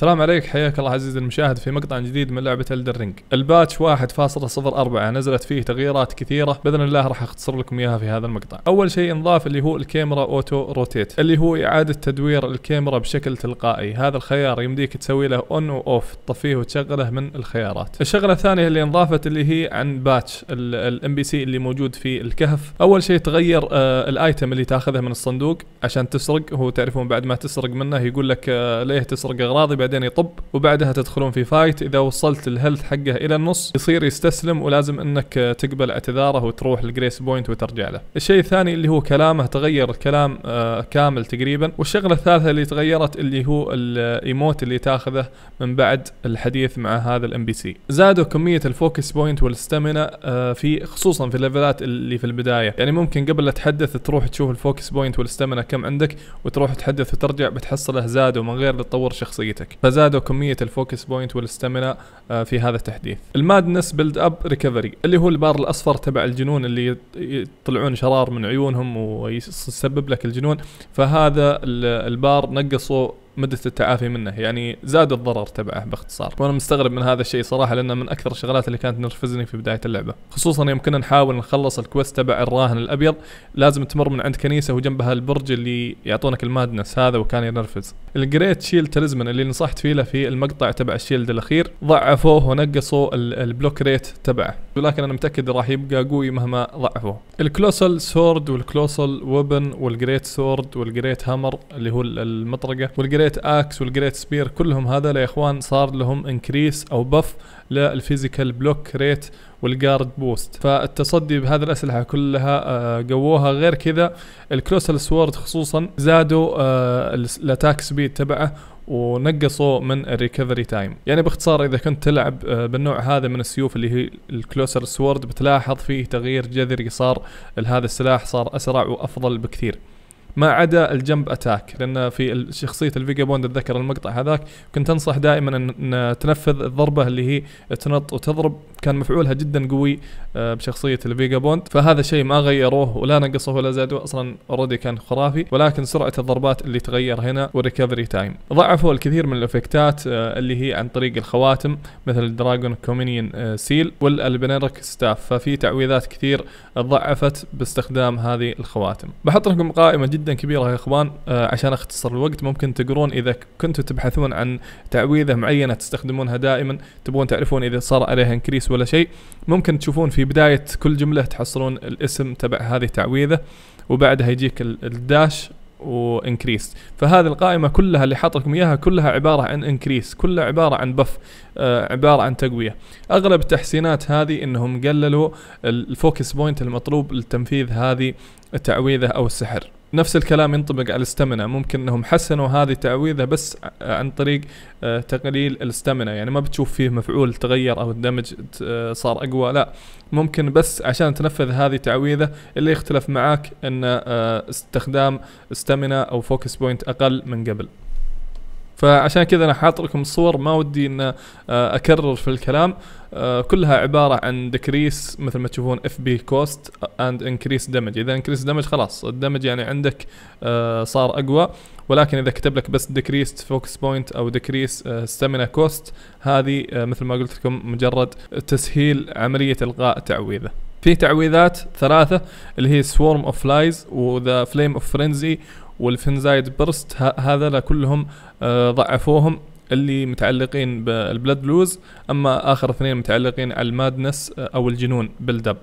السلام عليك حياك الله عزيزي المشاهد في مقطع جديد من لعبة Elden Ring الباتش 1.04 نزلت فيه تغييرات كثيرة بإذن الله راح أختصر لكم إياها في هذا المقطع أول شيء انضاف اللي هو الكاميرا أوتو روتيت اللي هو إعادة تدوير الكاميرا بشكل تلقائي هذا الخيار يمديك تسوي له أون وأوف تطفيه وتشغله من الخيارات الشغلة الثانية اللي انضافت اللي هي عن باتش الام بي سي اللي موجود في الكهف أول شيء تغير آه الآيتم اللي تاخذه من الصندوق عشان تسرق هو تعرفون بعد ما تسرق منه يقول لك آه ليه تسرق أغراضي بعدين يطب وبعدها تدخلون في فايت اذا وصلت الهيلث حقه الى النص يصير يستسلم ولازم انك تقبل اعتذاره وتروح لجريس بوينت وترجع له الشيء الثاني اللي هو كلامه تغير الكلام آه كامل تقريبا والشغله الثالثه اللي تغيرت اللي هو الايموت اللي تاخذه من بعد الحديث مع هذا الام بي سي زادوا كميه الفوكس بوينت والستامينا آه في خصوصا في الليفلات اللي في البدايه يعني ممكن قبل لا تحدث تروح تشوف الفوكس بوينت والستامينا كم عندك وتروح تحدث وترجع بتحصله زاد ومن غير تطور شخصيتك فزادوا كميه الفوكس بوينت والستامينا آه، في هذا التحديث المادنس بيلد اب ريكفري اللي هو البار الاصفر تبع الجنون اللي يطلعون شرار من عيونهم ويسبب لك الجنون فهذا البار نقصوا مده التعافي منه يعني زاد الضرر تبعه باختصار وانا مستغرب من هذا الشيء صراحه لانه من اكثر الشغلات اللي كانت نرفزني في بدايه اللعبه خصوصا يوم كنا نحاول نخلص الكويست تبع الراهن الابيض لازم تمر من عند كنيسه وجنبها البرج اللي يعطونك المادنس هذا وكان ينرفز الجريت شيل تلزمن اللي نصحت فيه له في المقطع تبع الشيلد الاخير ضعفوه ونقصوا البلوك ريت تبعه ولكن انا متاكد راح يبقى قوي مهما ضعفه الكلوسال سورد والكلوسال ويبن والجريت سورد والجريت هامر اللي هو المطرقه والجريت اكس والجريت سبير كلهم هذا يا اخوان صار لهم انكريس او بف للفيزيكال بلوك ريت والجارد بوست فالتصدي بهذه الاسلحه كلها آه، قووها غير كذا الكلوسال سورد خصوصا زادوا آه، الاتاك سبيد تبعه ونقصوا من الريكفري تايم يعني باختصار اذا كنت تلعب آه، بالنوع هذا من السيوف اللي هي الكلوسر سورد بتلاحظ فيه تغيير جذري صار لهذا السلاح صار اسرع وافضل بكثير ما عدا الجنب اتاك لان في شخصيه الفيجا بوند اتذكر المقطع هذاك كنت انصح دائما ان تنفذ الضربه اللي هي تنط وتضرب كان مفعولها جدا قوي آه، بشخصيه الفيجا بوند فهذا شيء ما غيروه ولا نقصوه ولا زادوه اصلا اوريدي كان خرافي ولكن سرعه الضربات اللي تغير هنا والريكفري تايم ضعفوا الكثير من الافكتات آه، اللي هي عن طريق الخواتم مثل الدراجون كومينيون سيل والالبنيرك ستاف ففي تعويذات كثير ضعفت باستخدام هذه الخواتم بحط لكم قائمه جدا جدا كبيرة يا اخوان آه، عشان اختصر الوقت ممكن تقرون اذا كنتوا تبحثون عن تعويذة معينة تستخدمونها دائما تبغون تعرفون اذا صار عليها انكريس ولا شيء ممكن تشوفون في بداية كل جملة تحصلون الاسم تبع هذه التعويذة وبعدها يجيك الداش وانكريس فهذه القائمه كلها اللي حاط لكم اياها كلها عباره عن انكريس كلها عباره عن بف آه عباره عن تقويه اغلب التحسينات هذه انهم قللوا الفوكس بوينت المطلوب لتنفيذ هذه التعويذه او السحر نفس الكلام ينطبق على الستمنة ممكن انهم حسنوا هذه تعويذه بس عن طريق آه، تقليل الستمنة يعني ما بتشوف فيه مفعول تغير او الدمج آه، صار اقوى لا ممكن بس عشان تنفذ هذه التعويذه اللي يختلف معاك ان آه، استخدام استمنة او فوكس بوينت اقل من قبل فعشان كذا انا حاط لكم الصور ما ودي ان آه، اكرر في الكلام آه، كلها عباره عن ديكريس مثل ما تشوفون اف بي كوست اند انكريس دمج اذا انكريس دمج خلاص الدمج يعني عندك آه، صار اقوى ولكن اذا كتب لك بس ديكريس فوكس بوينت او ديكريس ستامينا كوست هذه مثل ما قلت لكم مجرد تسهيل عمليه الغاء تعويذه في تعويذات ثلاثة اللي هي سوورم اوف فلايز وذا فليم اوف فرينزي والفنزايد برست هذا كلهم آه، ضعفوهم اللي متعلقين بالبلاد بلوز اما اخر اثنين متعلقين على المادنس آه، او الجنون بالدب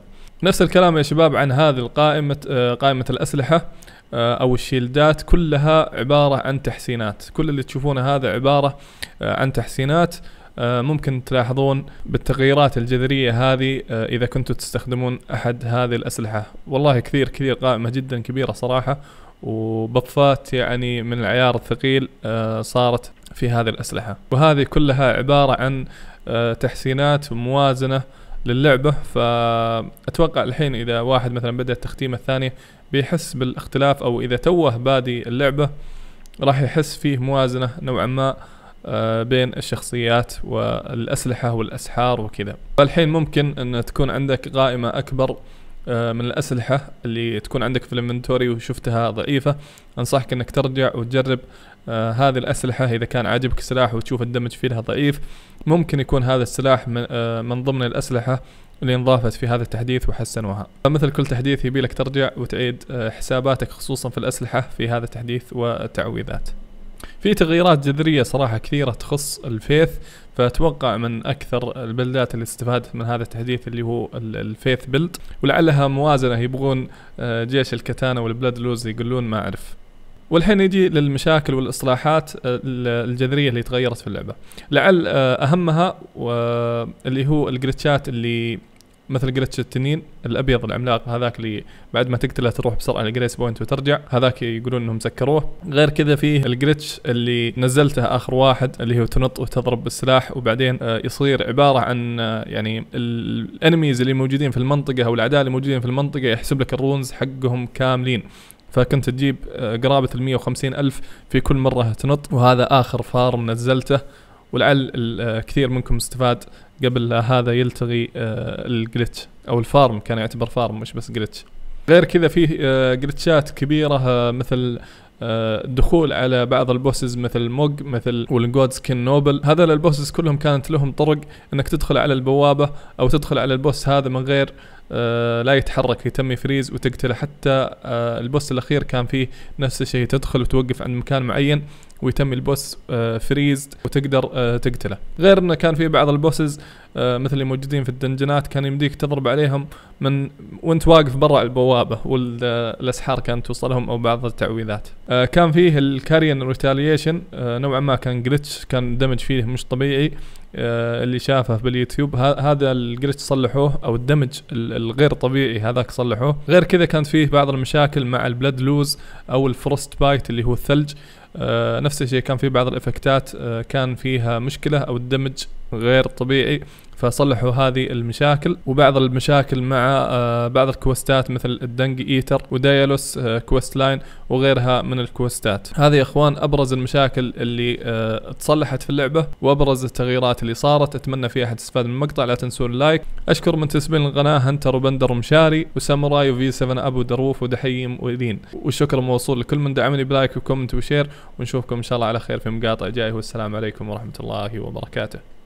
نفس الكلام يا شباب عن هذه القائمة آه، قائمة الأسلحة أو الشيلدات كلها عبارة عن تحسينات كل اللي تشوفونه هذا عبارة عن تحسينات ممكن تلاحظون بالتغييرات الجذرية هذه إذا كنتوا تستخدمون أحد هذه الأسلحة والله كثير كثير قائمة جدا كبيرة صراحة وبفات يعني من العيار الثقيل آه، صارت في هذه الأسلحة وهذه كلها عبارة عن آه، تحسينات موازنة للعبة فأتوقع الحين إذا واحد مثلا بدأ التختيمة الثانية بيحس بالاختلاف أو إذا توه بادي اللعبة راح يحس فيه موازنة نوعا ما آه، بين الشخصيات والأسلحة والأسحار وكذا فالحين ممكن أن تكون عندك قائمة أكبر آه، من الاسلحه اللي تكون عندك في الانفنتوري وشفتها ضعيفه انصحك انك ترجع وتجرب آه، هذه الأسلحة إذا كان عاجبك سلاح وتشوف الدمج فيها ضعيف ممكن يكون هذا السلاح آه، من, ضمن الأسلحة اللي انضافت في هذا التحديث وحسنوها فمثل كل تحديث يبي لك ترجع وتعيد حساباتك خصوصا في الأسلحة في هذا التحديث والتعويذات في تغييرات جذريه صراحه كثيره تخص الفيث فاتوقع من اكثر البلدات اللي استفادت من هذا التحديث اللي هو الفيث بيلد ولعلها موازنه يبغون آه، جيش الكتانه والبلاد لوز يقولون ما اعرف والحين نجي للمشاكل والاصلاحات آه، الجذريه اللي تغيرت في اللعبه لعل آه، اهمها اللي هو الجلتشات اللي مثل جلتش التنين الابيض العملاق هذاك اللي بعد ما تقتله تروح بسرعه لجريس بوينت وترجع هذاك يقولون انهم سكروه غير كذا فيه الجلتش اللي نزلته اخر واحد اللي هو تنط وتضرب بالسلاح وبعدين آه، يصير عباره عن آه، يعني الانميز اللي موجودين في المنطقه او الاعداء اللي موجودين في المنطقه يحسب لك الرونز حقهم كاملين فكنت تجيب آه، قرابة ال 150 ألف في كل مرة تنط وهذا آخر فارم نزلته ولعل آه، كثير منكم استفاد قبل هذا يلتغي آه، الجلتش او الفارم كان يعتبر فارم مش بس جلتش غير كذا فيه آه، جلتشات كبيره مثل الدخول على بعض البوسز مثل موج مثل والجودز كين نوبل هذا البوسز كلهم كانت لهم طرق انك تدخل على البوابه او تدخل على البوس هذا من غير لا يتحرك يتم فريز وتقتله حتى البوس الاخير كان فيه نفس الشيء تدخل وتوقف عند مكان معين ويتم البوس فريز آه، وتقدر آه، تقتله غير انه كان في بعض البوسز آه، مثل اللي موجودين في الدنجنات كان يمديك تضرب عليهم من وانت واقف برا البوابه والاسحار كانت توصلهم او بعض التعويذات كان فيه الكاريان ريتاليشن نوعا ما كان جلتش كان دمج فيه مش طبيعي اللي شافه باليوتيوب هذا الجلتش صلحوه او الدمج الغير طبيعي هذاك صلحوه غير كذا كانت فيه بعض المشاكل مع البلد لوز او الفروست بايت اللي هو الثلج آه، نفس الشيء كان في بعض الافكتات آه، كان فيها مشكله او الدمج غير طبيعي فصلحوا هذه المشاكل وبعض المشاكل مع آه، بعض الكوستات مثل الدنج ايتر ودايلوس آه، كويست لاين وغيرها من الكوستات هذه يا اخوان ابرز المشاكل اللي آه، تصلحت في اللعبه وابرز التغييرات اللي صارت اتمنى في احد استفاد من المقطع لا تنسون اللايك اشكر منتسبين القناه هنتر وبندر ومشاري وساموراي وفي 7 ابو دروف ودحيم وذين والشكر موصول لكل من دعمني بلايك وكومنت وشير ونشوفكم ان شاء الله على خير في مقاطع جايه والسلام عليكم ورحمه الله وبركاته